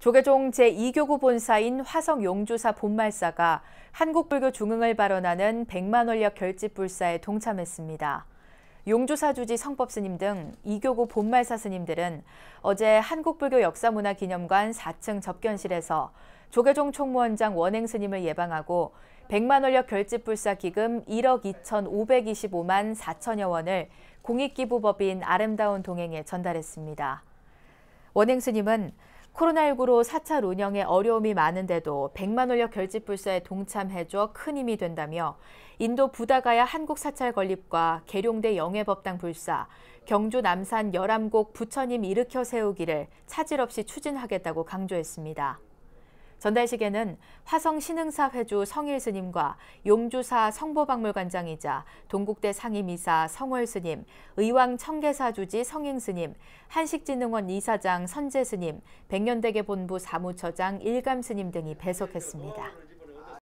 조계종 제2교구 본사인 화성 용주사 본말사가 한국불교 중흥을 발언하는 백만 원력 결집 불사에 동참했습니다. 용주사 주지 성법 스님 등 2교구 본말사 스님들은 어제 한국불교 역사문화기념관 4층 접견실에서 조계종 총무원장 원행 스님을 예방하고 1만 원력 결집 불사 기금 1억 2,525만 4천여 원을 공익기부법인 아름다운 동행에 전달했습니다. 원행 스님은 코로나19로 사찰 운영에 어려움이 많은데도 100만 원력 결집 불사에 동참해줘 큰 힘이 된다며 인도 부다가야 한국 사찰 건립과 계룡대 영해법당 불사, 경주 남산 열암곡 부처님 일으켜 세우기를 차질 없이 추진하겠다고 강조했습니다. 전달식에는 화성 신흥사 회주 성일 스님과 용주사 성보박물관장이자 동국대 상임이사 성월 스님, 의왕 청계사 주지 성행 스님, 한식진흥원 이사장 선재 스님, 백년대계 본부 사무처장 일감 스님 등이 배석했습니다.